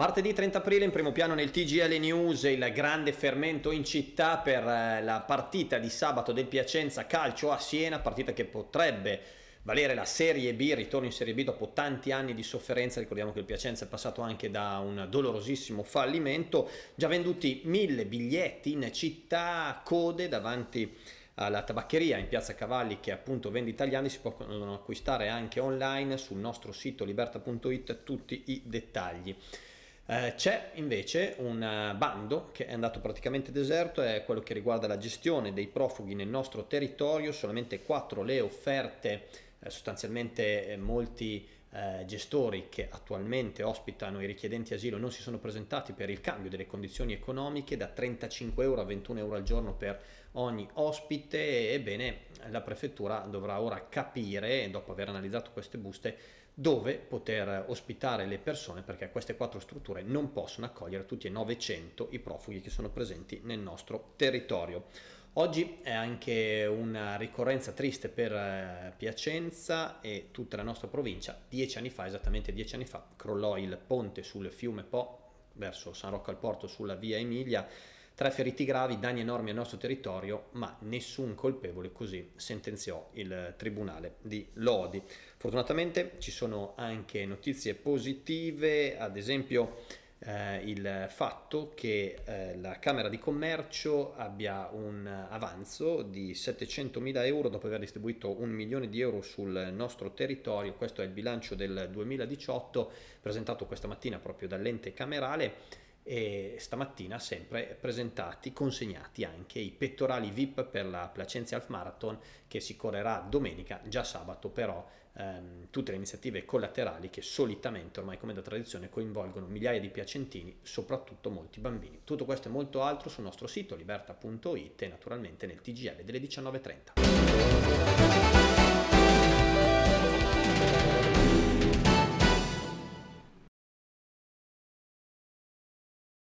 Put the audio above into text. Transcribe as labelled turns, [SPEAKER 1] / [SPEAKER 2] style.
[SPEAKER 1] Martedì 30 aprile in primo piano nel TGL News il grande fermento in città per eh, la partita di sabato del Piacenza calcio a Siena, partita che potrebbe valere la Serie B, ritorno in Serie B dopo tanti anni di sofferenza, ricordiamo che il Piacenza è passato anche da un dolorosissimo fallimento, già venduti mille biglietti in città, code davanti alla tabaccheria in Piazza Cavalli che appunto vende italiani, si possono acquistare anche online sul nostro sito liberta.it tutti i dettagli. Eh, c'è invece un eh, bando che è andato praticamente deserto, è quello che riguarda la gestione dei profughi nel nostro territorio, solamente quattro le offerte, eh, sostanzialmente eh, molti eh, gestori che attualmente ospitano i richiedenti asilo non si sono presentati per il cambio delle condizioni economiche da 35 euro a 21 euro al giorno per ogni ospite, ebbene la prefettura dovrà ora capire, dopo aver analizzato queste buste, dove poter ospitare le persone perché queste quattro strutture non possono accogliere tutti e 900 i profughi che sono presenti nel nostro territorio. Oggi è anche una ricorrenza triste per eh, Piacenza e tutta la nostra provincia. Dieci anni fa, esattamente dieci anni fa, crollò il ponte sul fiume Po verso San Rocco al Porto sulla via Emilia. Tre feriti gravi, danni enormi al nostro territorio, ma nessun colpevole, così sentenziò il tribunale di Lodi. Fortunatamente ci sono anche notizie positive, ad esempio eh, il fatto che eh, la Camera di Commercio abbia un avanzo di 700 mila euro dopo aver distribuito un milione di euro sul nostro territorio. Questo è il bilancio del 2018 presentato questa mattina proprio dall'ente camerale e stamattina sempre presentati, consegnati anche i pettorali VIP per la Placenza Half Marathon che si correrà domenica, già sabato però ehm, tutte le iniziative collaterali che solitamente ormai come da tradizione coinvolgono migliaia di piacentini, soprattutto molti bambini. Tutto questo e molto altro sul nostro sito liberta.it e naturalmente nel TGL delle 19.30.